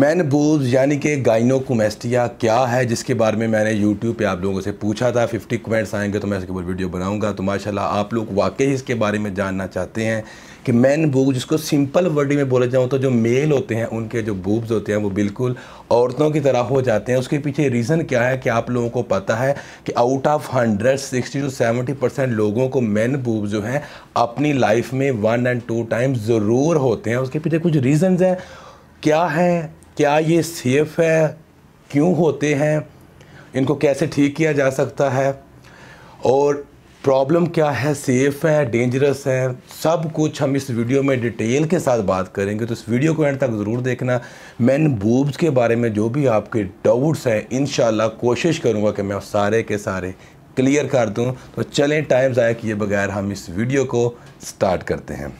मैनबूज यानी कि गाइनोकोमेस्टिया क्या है जिसके बारे में मैंने यूट्यूब पे आप लोगों से पूछा था 50 कमेंट्स आएंगे तो मैं इसके ऊपर वीडियो बनाऊंगा तो माशाल्लाह आप लोग वाकई इसके बारे में जानना चाहते हैं कि मैन बूब जिसको सिंपल वर्ड में बोला जाऊँ तो जो मेल होते हैं उनके जो बूब्स होते हैं वो बिल्कुल औरतों की तरह हो जाते हैं उसके पीछे रीज़न क्या है कि आप लोगों को पता है कि out of hundred sixty to seventy percent लोगों को मैन बूब जो हैं अपनी लाइफ में वन एंड टू टाइम ज़रूर होते हैं उसके पीछे कुछ रीज़न्स हैं क्या है क्या ये सेफ़ है क्यों होते हैं इनको कैसे ठीक किया जा सकता है और प्रॉब्लम क्या है सेफ़ है डेंजरस है सब कुछ हम इस वीडियो में डिटेल के साथ बात करेंगे तो इस वीडियो को एंड तक ज़रूर देखना मैं इन बूब्स के बारे में जो भी आपके डाउट्स हैं इन कोशिश करूँगा कि मैं सारे के सारे क्लियर कर दूँ तो चलें टाइम ज़ाया किए बगैर हम इस वीडियो को स्टार्ट करते हैं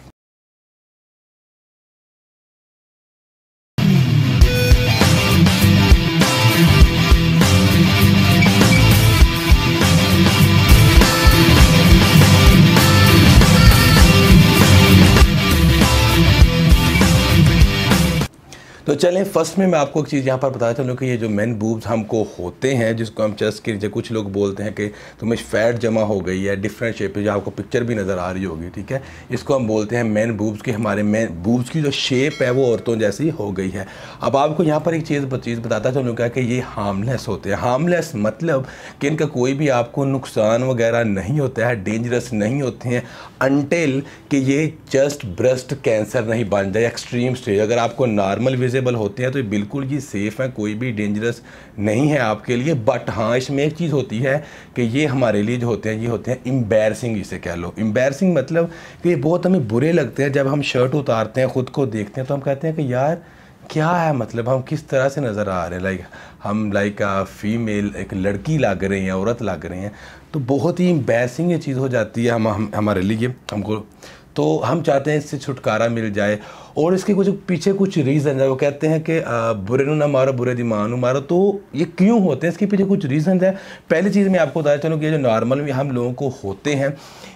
चलें फर्स्ट में मैं आपको एक चीज़ यहाँ पर बताया चलूँ कि ये जो मेन बूब्स हमको होते हैं जिसको हम चेस्ट के नीचे कुछ लोग बोलते हैं कि तुम्हें फैट जमा हो गई है डिफरेंट शेप जो आपको पिक्चर भी नज़र आ रही होगी ठीक है इसको हम बोलते हैं मेन बूब्स की हमारे मेन बूब्स की जो शेप है वो औरतों जैसी हो गई है अब आपको यहाँ पर एक चीज़ चीज़ बताता क्या कि ये हार्मलेस होते हैं हार्मलेस मतलब कि इनका कोई भी आपको नुकसान वगैरह नहीं होता है डेंजरस नहीं होते हैं अनटिल कि ये चेस्ट ब्रेस्ट कैंसर नहीं बन जाए एक्सट्रीम स्टेज अगर आपको नॉर्मल विजिबल अवेलेबल होते हैं तो ये बिल्कुल जी सेफ़ हैं कोई भी डेंजरस नहीं है आपके लिए बट हाँ इसमें एक चीज़ होती है कि ये हमारे लिए जो होते हैं ये होते हैं इम्बेरसिंग इसे कह लो इम्बेरसिंग मतलब कि ये बहुत हमें बुरे लगते हैं जब हम शर्ट उतारते हैं ख़ुद को देखते हैं तो हम कहते हैं कि यार क्या है मतलब हम किस तरह से नज़र आ रहे हैं लाइक हम लाइक फीमेल एक लड़की लग रहे हैं औरत लग रहे हैं तो बहुत ही एम्बेसिंग ये चीज़ हो जाती है हम, हम हमारे लिए हमको तो हम चाहते हैं इससे छुटकारा मिल जाए और इसके कुछ पीछे कुछ रीज़न है वो कहते हैं कि बुरे नु ना मारो बुरे दिमाग नु मारो तो ये क्यों होते हैं इसके पीछे कुछ रीज़न है पहली चीज़ मैं आपको बताया चलूँ कि जो नॉर्मल भी हम लोगों को होते हैं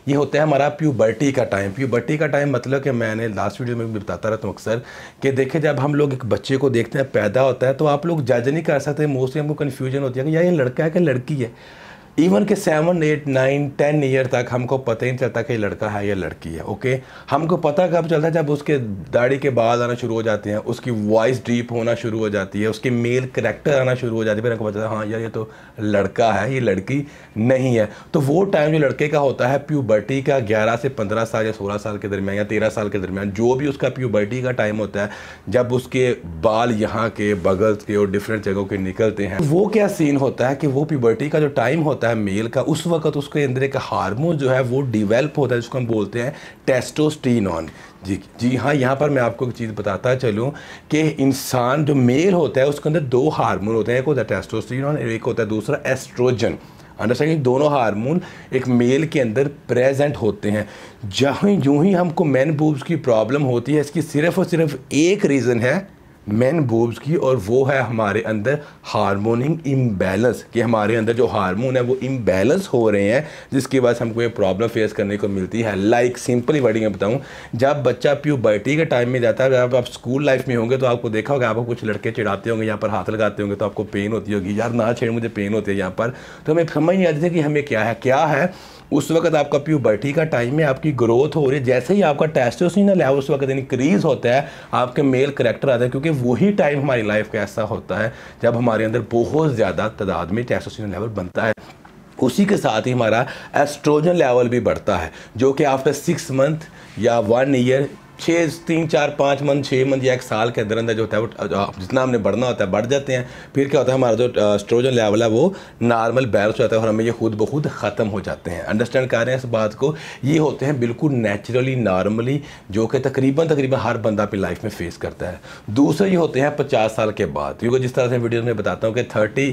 ये होता है हमारा प्यूबर्टी का टाइम प्यूबर्टी का टाइम मतलब कि मैंने लास्ट वीडियो में भी बताता रहता हूँ अक्सर कि देखे जब हम लोग एक बच्चे को देखते हैं पैदा होता है तो आप लोग जज नहीं कर सकते मोस्टली हमको कन्फ्यूजन होती है कि यार ये लड़का है कि लड़की है इवन के seven eight nine ten year तक हमको पता ही नहीं चलता कि लड़का है या लड़की है ओके हमको पता कब चलता है जब उसके दाढ़ी के बाल आना शुरू हो जाते हैं उसकी वॉइस डीप होना शुरू हो जाती है उसके मेल करेक्टर आना शुरू हो जाती है फिर हमको पता है हाँ यार ये तो लड़का है ये लड़की नहीं है तो वो टाइम जो लड़के का होता है प्यूबर्टी का ग्यारह से पंद्रह साल या सोलह साल के दरमियान या तेरह साल के दरमियान जो भी उसका प्यूबर्टी का टाइम होता है जब उसके बाल यहाँ के बगल के और डिफरेंट जगहों के निकलते हैं वो क्या सीन होता है कि वो प्यूबर्टी का जो टाइम होता होता है मेल का उस वक्त उसके अंदर एक हार्मोन जो है वो डिवेल्प होता है जिसको हम बोलते हैं टेस्टोस्टीनॉन जी जी हाँ यहाँ पर मैं आपको एक चीज़ बताता चलूँ कि इंसान जो मेल होता है उसके अंदर दो हार्मोन होते हैं एक होता है टेस्टोस्टीनॉन एक होता है दूसरा एस्ट्रोजन अंडरस्टैंडिंग दोनों हार्मोन एक मेल के अंदर प्रेजेंट होते हैं जहाँ यूँ ही हमको मैन बूब्स की प्रॉब्लम होती है इसकी सिर्फ़ और सिर्फ एक रीज़न है मैन बोब्स की और वो है हमारे अंदर हारमोनिंग इम्बैलेंस कि हमारे अंदर जो हार्मोन है वो इम्बैलेंस हो रहे हैं जिसकी वजह से हमको ये प्रॉब्लम फेस करने को मिलती है लाइक सिंपली वर्डिंग में बताऊँ जब बच्चा प्यूबर्टी के टाइम में जाता है जब आप स्कूल लाइफ में होंगे तो आपको देखा होगा आपको कुछ लड़के चिड़ाते होंगे यहाँ पर हाथ लगाते होंगे तो आपको पेन होती होगी यार ना छेड़ मुझे पेन होती है यहाँ पर तो हमें समझ नहीं आती थी कि हमें क्या है क्या है उस वक्त आपका प्यूबर्टी का टाइम है आपकी ग्रोथ हो रही है जैसे ही आपका टेस्टोसिन लेवल उस वक्त इंक्रीज़ होता है आपके मेल करेक्टर आता है क्योंकि वही टाइम हमारी लाइफ का ऐसा होता है जब हमारे अंदर बहुत ज़्यादा तादाद में टेस्टोसिन लेवल बनता है उसी के साथ ही हमारा एस्ट्रोजन लेवल भी बढ़ता है जो कि आफ्टर सिक्स मंथ या वन ईयर छः तीन चार पाँच मंथ छः मंथ या एक साल के अंदर अंदर जो होता है वो जितना हमने बढ़ना होता है बढ़ जाते हैं फिर क्या होता है हमारा जो स्ट्रोजन लेवल है वो नॉर्मल बैलेंस होता है और हमें ये खुद ब खुद ख़त्म हो जाते हैं अंडरस्टैंड कर रहे हैं इस बात को ये होते हैं बिल्कुल नेचुरली नॉर्मली जो कि तकरीबन तकरीबन हर बंदा अपनी लाइफ में फेस करता है दूसरे ये होते हैं पचास साल के बाद क्योंकि जिस तरह से वीडियो में बताता हूँ कि थर्टी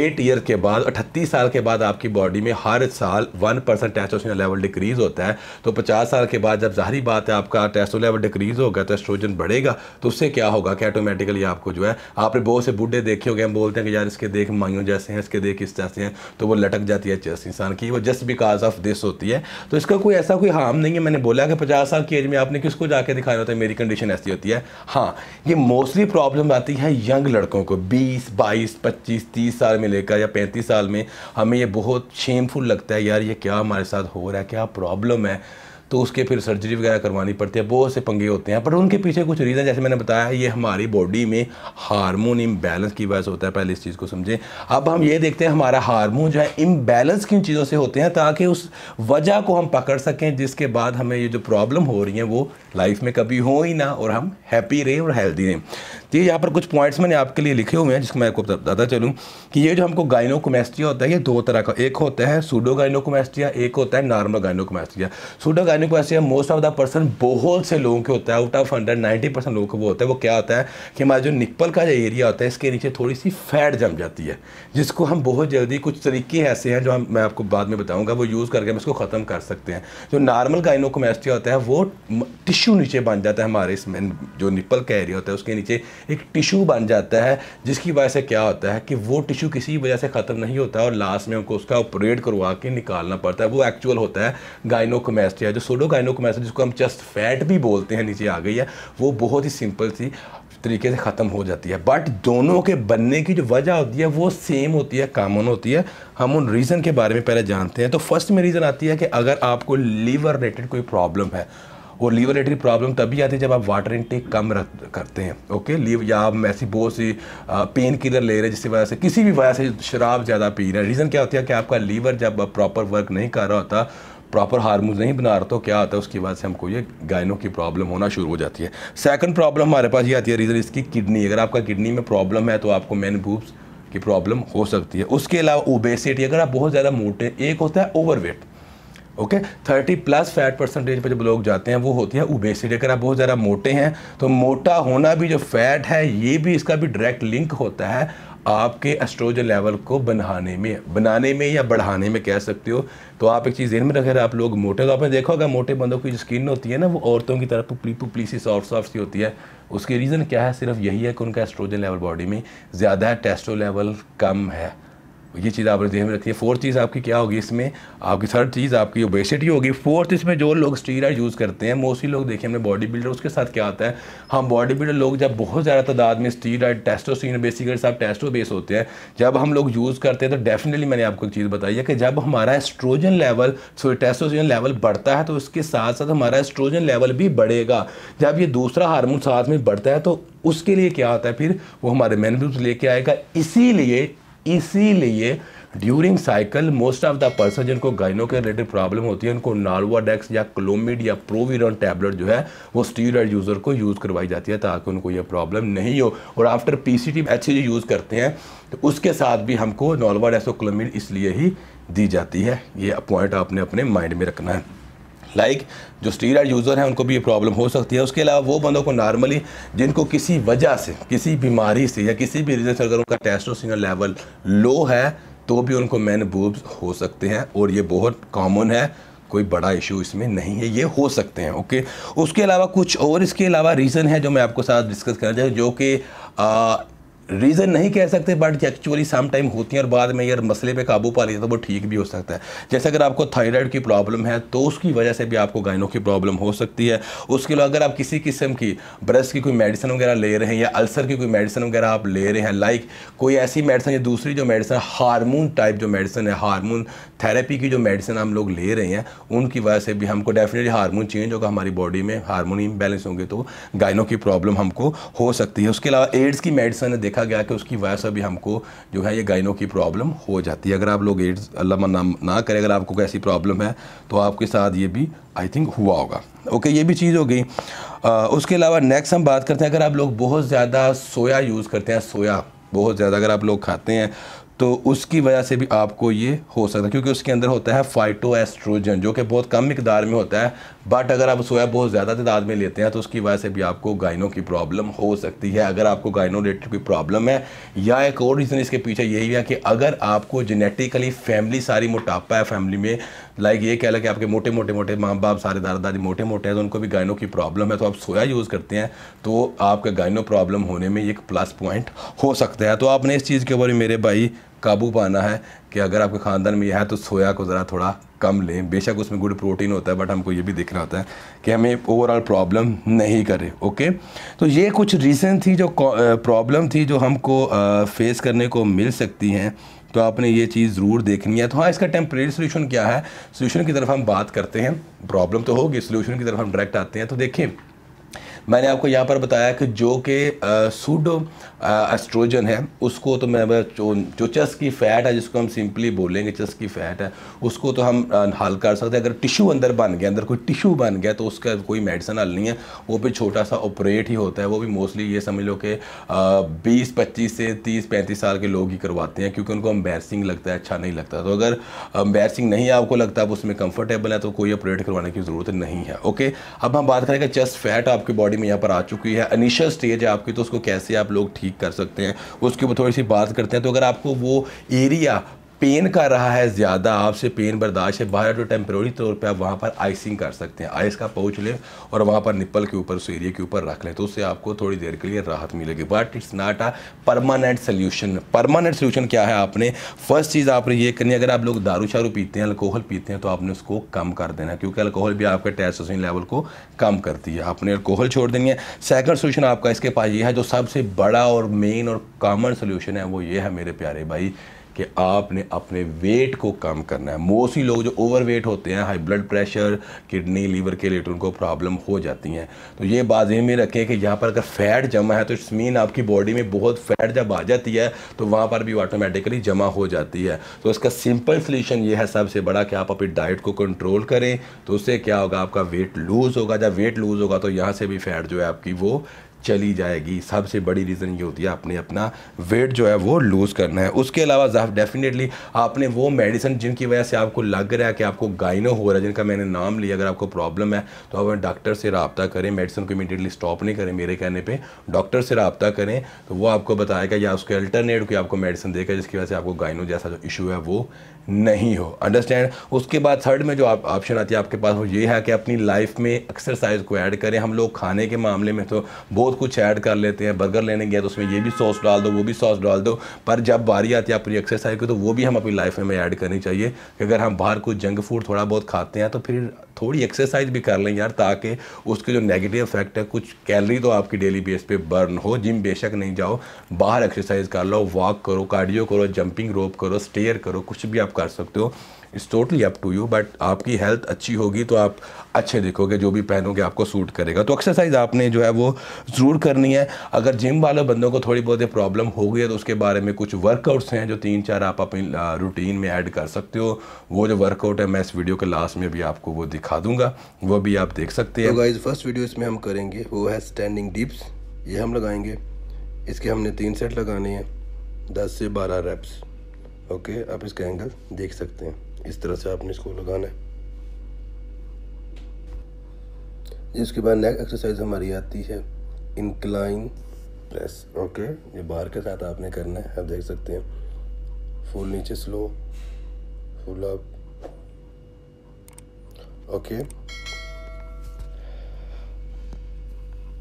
एट ईयर के बाद अठत्तीस साल के बाद आपकी बॉडी में हर साल वन परसेंट लेवल डिक्रीज़ होता है तो पचास साल के बाद जब जाहरी बात है आपका टेस्टो लेवल डिक्रीज़ होगा तो एस्ट्रोजन बढ़ेगा तो उससे क्या होगा कि ऑटोमेटिकली आपको जो है आपने बहुत से बूढ़े देखे हो गए हम बोलते हैं कि यार इसके देख माइयों जैसे हैं इसके देख इस जैसे हैं तो वो लटक जाती है चेस्ट इंसान की वो जस्ट बिकॉज ऑफ दिस होती है तो इसका कोई ऐसा कोई हार्म नहीं है मैंने बोला कि पचास साल की एज में आपने किसको जाके दिखाया होता है मेरी कंडीशन ऐसी होती है हाँ ये मोस्टली प्रॉब्लम आती है यंग लड़कों को बीस बाईस पच्चीस तीस साल में लेकर या पैंतीस साल में हमें ये बहुत शेमफुल लगता है यार ये क्या हमारे साथ हो रहा है क्या प्रॉब्लम है तो उसके फिर सर्जरी वगैरह करवानी पड़ती है बहुत से पंगे होते हैं पर उनके पीछे कुछ रीज़न जैसे मैंने बताया ये हमारी बॉडी में हार्मोन इम्बैलेंस की वजह से होता है पहले इस चीज़ को समझें अब हम ये देखते हैं हमारा हारमोन जो है इम्बैलेंस किन चीज़ों से होते हैं ताकि उस वजह को हम पकड़ सकें जिसके बाद हमें ये जो प्रॉब्लम हो रही है वो लाइफ में कभी हो ही ना और हम हैप्पी रहें और हेल्दी रहें तो ये यहाँ पर कुछ पॉइंट्स मैंने आपके लिए लिखे हुए हैं जिसको मैं आपको बताता चलूँ कि ये जो हमको गाइनोकोमेस्ट्रिया होता है ये दो तरह का एक होता है सूडो गाइनोकोमेस्ट्रिया एक होता है normal gynaecomastia pseudo gynaecomastia most of the person बहुत से लोगों के होता है out of hundred ninety percent लोगों को वो होता है वो क्या होता है कि हमारा जो निप्पल का जो एरिया होता है इसके नीचे थोड़ी सी फैट जम जाती है जिसको हम बहुत जल्दी कुछ तरीके ऐसे हैं जो हम मैं आपको बाद में बताऊँगा वो यूज़ करके हम इसको ख़त्म कर सकते हैं जो नॉर्मल गाइनोकोमेस्ट्रिया होता है वो टिश्यू नीचे बन जाता है हमारे इसमें जो निप्पल का एरिया होता है उसके नीचे एक टिशू बन जाता है जिसकी वजह से क्या होता है कि वो टिशू किसी वजह से ख़त्म नहीं होता और लास्ट में उनको उसका ऑपरेट करवा के निकालना पड़ता है वो एक्चुअल होता है गाइनोकोमेस्ट्रिया जो सोडो गाइनोकोमेस्ट्री जिसको हम जस्ट फैट भी बोलते हैं नीचे आ गई है वो बहुत ही सिंपल सी तरीके से ख़त्म हो जाती है बट दोनों के बनने की जो वजह होती है वो सेम होती है कॉमन होती है हम उन रीज़न के बारे में पहले जानते हैं तो फर्स्ट में रीज़न आती है कि अगर आपको लीवर रिलेटेड कोई प्रॉब्लम है और लीवर रिलेटेड प्रॉब्लम तभी आती है जब आप वाटर इनटेक कम रख करते हैं ओके लीव या आप ऐसी बहुत सी पेन किलर ले रहे हैं जिसकी वजह से किसी भी वजह से शराब ज़्यादा पी रहे हैं रीज़न क्या होता है कि आपका लीवर जब प्रॉपर वर्क नहीं कर रहा होता प्रॉपर हारमोन नहीं बना रहा तो क्या होता है उसकी वजह से हमको ये गायनों की प्रॉब्लम होना शुरू हो जाती है सेकंड प्रॉब्लम हमारे पास ये आती है रीज़न इसकी किडनी अगर आपका किडनी में प्रॉब्लम है तो आपको मैन बूब्स की प्रॉब्लम हो सकती है उसके अलावा ओबेसिटी अगर आप बहुत ज़्यादा मोटे एक होता है overweight okay thirty plus fat percentage पर जब लोग जाते हैं वो होती है ओबेसिटी अगर आप बहुत ज़्यादा मोटे हैं तो मोटा होना भी जो फैट है ये भी इसका भी डायरेक्ट लिंक होता है आपके एस्ट्रोजन लेवल को बनाने में बनाने में या बढ़ाने में कह सकते हो तो आप एक चीज़ जहन में रखें आप लोग मोटे तो आपने देखा होगा मोटे बंदों की जो स्किन होती है ना वो औरतों की तरफ पुपली पुपली सी सॉफ्ट सॉफ्ट सी होती है उसके रीज़न क्या है सिर्फ यही है कि उनका एस्ट्रोजन लेवल बॉडी में ज़्यादा है टेस्ट्रो लेवल कम है ये चीज़ आपने ध्यान में रखिए फोर्थ चीज़ आपकी क्या होगी इसमें आपकी थर्ड चीज़ आपकी ओबेसिटी होगी फोर्थ इसमें जो लोग स्टीराइड यूज़ करते हैं मोस्टली लोग देखिए हमने बॉडी बिल्डर उसके साथ क्या आता है हम बॉडी बिल्डर लोग जब बहुत ज़्यादा तादाद में स्टीराइड टेस्टोस्टीन बेसिकली साहब टेस्टो बेस होते हैं जब हम लोग यूज़ करते हैं तो डेफिनेटली मैंने आपको एक चीज़ बताई है कि जब हमारा estrogen level sorry testosterone level बढ़ता है तो उसके साथ साथ हमारा एस्ट्रोजन लेवल भी बढ़ेगा जब ये दूसरा हारमोन साथ में बढ़ता है तो उसके लिए क्या होता है फिर वो हमारे मेन लेके आएगा इसीलिए इसीलिए during cycle most of the person जिनको गाइनो के रिलेटेड प्रॉब्लम होती है उनको नार्वाडेक्स या क्लोमिड या प्रोविरॉन टैबलेट जो है वो स्टीरॉयड यूज़र को यूज़ करवाई जाती है ताकि उनको ये प्रॉब्लम नहीं हो और आफ्टर पी सी टी अच्छी यूज़ करते हैं तो उसके साथ भी हमको नॉर्वाडेक्स और क्लोमिड इसलिए ही दी जाती है ये पॉइंट आपने अपने माइंड में रखना है लाइक जो स्टीराइड यूज़र हैं उनको भी ये प्रॉब्लम हो सकती है उसके अलावा वो बंदों को नॉर्मली जिनको किसी वजह से किसी बीमारी से या किसी भी रीज़न से अगर उनका टेस्टोसिंगल लेवल लो है तो भी उनको मैन बूब्स हो सकते हैं और ये बहुत कॉमन है कोई बड़ा इशू इसमें नहीं है ये हो सकते हैं ओके उसके अलावा कुछ और इसके अलावा रीज़न है जो मैं आपको साथ डिस्कस करना चाहूँ जो कि रीज़न नहीं कह सकते बट एक्चुअली सम टाइम होती हैं और बाद में यार मसले पे काबू पा है तो वो ठीक भी हो सकता है जैसे अगर आपको थायराइड की प्रॉब्लम है तो उसकी वजह से भी आपको गायनों की प्रॉब्लम हो सकती है उसके अलावा अगर आप किसी किस्म की ब्रेस्ट की कोई मेडिसिन वगैरह ले रहे हैं या अल्सर की कोई मेडिसिन वगैरह आप ले रहे हैं लाइक कोई ऐसी मेडिसिन या दूसरी जो मेडिसिन हारमोन टाइप जो मेडिसिन है हारमोन थेरेपी की जो मेडिसिन हम लोग ले रहे हैं उनकी वजह से भी हमको डेफिनेटली हारमोन चेंज होगा हमारी बॉडी में हारमोन बैलेंस होंगे तो गायनों की प्रॉब्लम हमको हो सकती है उसके अलावा एड्स की मेडिसिन है देखा देखा गया कि उसकी वजह से भी हमको जो है ये गाइनो की प्रॉब्लम हो जाती है अगर आप लोग एड्स अल्लाह नाम ना करें अगर आपको कोई ऐसी प्रॉब्लम है तो आपके साथ ये भी आई थिंक हुआ होगा ओके ये भी चीज़ हो गई उसके अलावा नेक्स्ट हम बात करते हैं अगर आप लोग बहुत ज़्यादा सोया यूज़ करते हैं सोया बहुत ज़्यादा अगर आप लोग खाते हैं तो उसकी वजह से भी आपको ये हो सकता है क्योंकि उसके अंदर होता है फाइटो एस्ट्रोजन जो कि बहुत कम मकदार में होता है बट अगर आप सोया बहुत ज़्यादा तादाद में लेते हैं तो उसकी वजह से भी आपको गाइनों की प्रॉब्लम हो सकती है अगर आपको गाइनो रिलेटेड कोई प्रॉब्लम है या एक और रीज़न इसके पीछे यही है कि अगर आपको जेनेटिकली फैमिली सारी मोटापा है फैमिली में लाइक ये कह लें कि आपके मोटे मोटे मोटे माँ बाप सारे दादा दादी मोटे मोटे हैं तो उनको भी गायनों की प्रॉब्लम है तो आप सोया यूज़ करते हैं तो आपका गाइनो प्रॉब्लम होने में एक प्लस पॉइंट हो सकता है तो आपने इस चीज़ के ऊपर मेरे भाई काबू पाना है कि अगर आपके ख़ानदान में यह है तो सोया को ज़रा थोड़ा कम लें बेशक उसमें गुड प्रोटीन होता है बट हमको ये भी देखना होता है कि हमें ओवरऑल प्रॉब्लम नहीं करे ओके तो ये कुछ रीज़न थी जो प्रॉब्लम थी जो हमको फेस करने को मिल सकती हैं तो आपने ये चीज़ ज़रूर देखनी है तो हाँ इसका टेम्परेरी सोल्यूशन क्या है सोल्यूशन की तरफ हम बात करते हैं प्रॉब्लम तो होगी सोल्यूशन की तरफ हम डायरेक्ट आते हैं तो देखिए मैंने आपको यहाँ पर बताया कि जो के सूडो एस्ट्रोजन है उसको तो मैं जो, जो चस की फैट है जिसको हम सिंपली बोलेंगे चस की फैट है उसको तो हम हल कर सकते हैं अगर टिशू अंदर बन गया अंदर कोई टिशू बन गया तो उसका कोई मेडिसिन हल नहीं है वो भी छोटा सा ऑपरेट ही होता है वो भी मोस्टली ये समझ लो कि बीस पच्चीस से तीस पैंतीस साल के लोग ही करवाते हैं क्योंकि उनको अम्बेसिंग लगता है अच्छा नहीं लगता तो अगर अम्बेसिंग नहीं आपको लगता आप उसमें कंफर्टेबल है तो कोई ऑपरेट करवाने की ज़रूरत नहीं है ओके अब हम बात करें कि चेस्ट फैट आपकी बॉडी में यहाँ पर आ चुकी है इनिशियल स्टेज है आपकी तो उसको कैसे आप लोग ठीक ठीक कर सकते हैं उसके ऊपर थोड़ी सी बात करते हैं तो अगर आपको वो एरिया पेन का रहा है ज़्यादा आपसे पेन बर्दाश्त है बाहर तो टेम्प्रोरी तौर पे आप वहाँ पर आइसिंग कर सकते हैं आइस का पहुँच लें और वहाँ पर निप्पल के ऊपर उस एरिया के ऊपर रख लें तो उससे आपको थोड़ी देर के लिए राहत मिलेगी but it's not a permanent solution permanent solution क्या है आपने फर्स्ट चीज़ आपने ये करनी अगर आप लोग दारू शारू पीते हैं अल्कोहल पीते हैं तो आपने उसको कम कर देना क्योंकि अल्कोहल भी आपके टेस्टोसिन लेवल को कम करती है आपने अल्कोहल छोड़ देनी है सेकंड सोल्यूशन आपका इसके पास ये है जो सबसे बड़ा और मेन और कॉमन सोल्यूशन है वो ये है मेरे प्यारे भाई कि आपने अपने वेट को कम करना है मोस्टली लोग जो ओवर वेट होते हैं high blood pressure kidney liver के रिलेटेड उनको प्रॉब्लम हो जाती हैं तो ये बात जहन में रखें कि यहाँ पर अगर फैट जमा है तो इट्स मीन आपकी बॉडी में बहुत फैट जब आ जाती है तो वहाँ पर भी ऑटोमेटिकली जमा हो जाती है तो इसका सिंपल सोल्यूशन ये है सबसे बड़ा कि आप अपनी डाइट को कंट्रोल करें तो उससे क्या होगा आपका वेट लूज़ होगा जब वेट लूज़ होगा तो यहाँ से भी फैट जो है आपकी वो चली जाएगी सबसे बड़ी रीज़न ये होती है आपने अपना वेट जो है वो लूज़ करना है उसके अलावा डेफिनेटली आपने वो मेडिसिन जिनकी वजह से आपको लग रहा है कि आपको गाइनो हो रहा है जिनका मैंने नाम लिया अगर आपको प्रॉब्लम है तो आप डॉक्टर से रबता करें मेडिसिन को इमीडिएटली स्टॉप नहीं करें मेरे कहने पर डॉक्टर से रबता करें तो वो आपको बताएगा या उसके अल्टरनेट कोई आपको मेडिसिन देगा जिसकी वजह से आपको गाइनो जैसा जो इशू है वो नहीं हो अंडरस्टैंड उसके बाद थर्ड में जो आप ऑप्शन आती है आपके पास वो ये है कि अपनी लाइफ में एक्सरसाइज को ऐड करें हम लोग खाने के मामले में तो बहुत बहुत कुछ ऐड कर लेते हैं बर्गर लेने गया तो उसमें ये भी सॉस डाल दो वो भी सॉस डाल दो पर जब बारी आती है अपनी एक्सरसाइज की तो वो भी हम अपनी लाइफ में ऐड करनी चाहिए कि अगर हम बाहर कुछ जंक फूड थोड़ा बहुत खाते हैं तो फिर थोड़ी एक्सरसाइज भी कर लें यार ताकि उसके जो नेगेटिव इफेक्ट है कुछ कैलरी तो आपकी डेली बेस पे बर्न हो जिम बेशक नहीं जाओ बाहर एक्सरसाइज कर लो वॉक करो कार्डियो करो जंपिंग रोप करो स्टेयर करो कुछ भी आप कर सकते हो it's totally up to you but आपकी हेल्थ अच्छी होगी तो आप अच्छे दिखोगे जो भी पहनोगे आपको सूट करेगा तो एक्सरसाइज आपने जो है वो ज़रूर करनी है अगर जिम वाले बंदों को थोड़ी बहुत प्रॉब्लम हो गई है तो उसके बारे में कुछ वर्कआउट्स हैं जो तीन चार आप अपनी रूटीन में ऐड कर सकते हो वो जो वर्कआउट है मैं इस वीडियो के लास्ट में भी आपको वो दिखा दूंगा वो भी आप देख सकते हैं गाइज फर्स्ट वीडियो इसमें हम करेंगे वो है स्टैंडिंग डिप्स ये हम लगाएंगे इसके हमने तीन सेट लगाने हैं दस से बारह रेप्स ओके आप इसका एंगल देख सकते हैं इस तरह से आपने इसको लगाना है इसके बाद नेक्स्ट एक्सरसाइज हमारी आती है इंक्लाइन प्रेस ओके ये बार के साथ आपने करना है आप देख सकते हैं फुल नीचे स्लो फुल अप ओके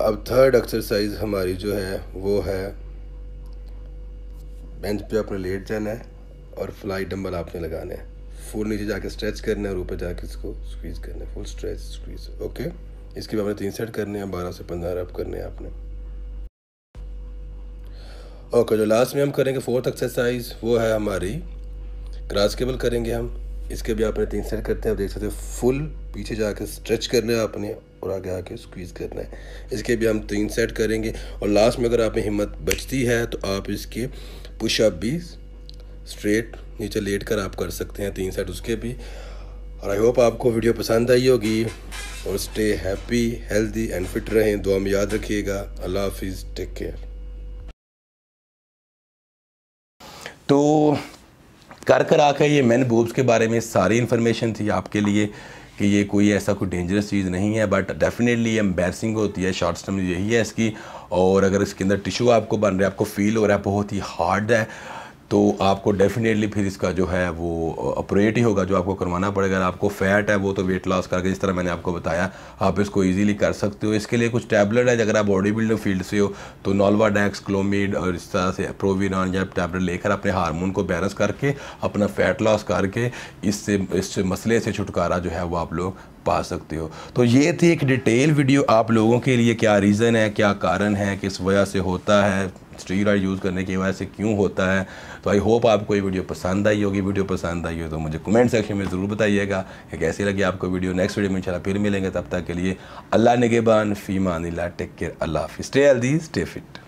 अब थर्ड एक्सरसाइज हमारी जो है वो है बेंच पे आपने लेट जाना है और फ्लाई डंबल आपने लगाना है फुल नीचे जाके स्ट्रेच करना है और ऊपर जाके इसको स्क्वीज करना है फुल स्ट्रेच स्क्वीज ओके इसके बाद तीन सेट करने हैं बारह से पंद्रह रब करने हैं आपने ओके okay, जो लास्ट में हम करेंगे फोर्थ एक्सरसाइज वो है हमारी क्रॉस केबल करेंगे हम इसके भी आपने तीन सेट करते हैं आप देख सकते हैं फुल पीछे जाके स्ट्रेच करना है आपने और आगे आके स्क्वीज़ करना है इसके भी हम तीन सेट करेंगे और लास्ट में अगर आप में हिम्मत बचती है तो आप इसके पुशअप भी स्ट्रेट नीचे लेट कर आप कर सकते हैं तीन सेट उसके भी और आई होप आपको वीडियो पसंद आई होगी और stay happy healthy and fit रहें दुआ में याद रखिएगा अल्लाह हाफिज़ टेक केयर तो कर कर आकर ये मैन बूब्स के बारे में सारी इन्फॉर्मेशन थी आपके लिए कि ये कोई ऐसा कोई डेंजरस चीज़ नहीं है बट डेफिनेटली एम्बेसिंग होती है शॉर्ट टर्म यही है इसकी और अगर इसके अंदर टिश्यू आपको बन रहा है आपको फील हो रहा है बहुत ही हार्ड है तो आपको डेफिनेटली फिर इसका जो है वो ऑपरेट ही होगा जो आपको करवाना पड़ेगा अगर आपको फैट है वो तो वेट लॉस करके जिस तरह मैंने आपको बताया आप इसको इजीली कर सकते हो इसके लिए कुछ टैबलेट है अगर आप बॉडी बिल्डर फील्ड से हो तो नॉलवा डैक्स क्लोमिड और इस तरह से प्रोविनान या टैबलेट लेकर अपने हारमोन को बैलेंस करके अपना फैट लॉस करके इससे इस मसले से छुटकारा जो है वो आप लोग पा सकते हो तो ये थी एक डिटेल वीडियो आप लोगों के लिए क्या रीज़न है क्या कारण है किस वजह से होता है स्टीरॉयड यूज़ करने की वजह से क्यों होता है तो आई होप आपको ये वीडियो पसंद आई होगी वीडियो पसंद आई हो तो मुझे कमेंट सेक्शन में ज़रूर बताइएगा कि कैसी लगी आपको वीडियो नेक्स्ट वीडियो में इंशाल्लाह फिर मिलेंगे तब तक के लिए अल्लाह नगेबान फ़ीमान टेक केयर अल्लाह हाफि स्टे हेल्दी स्टे फिट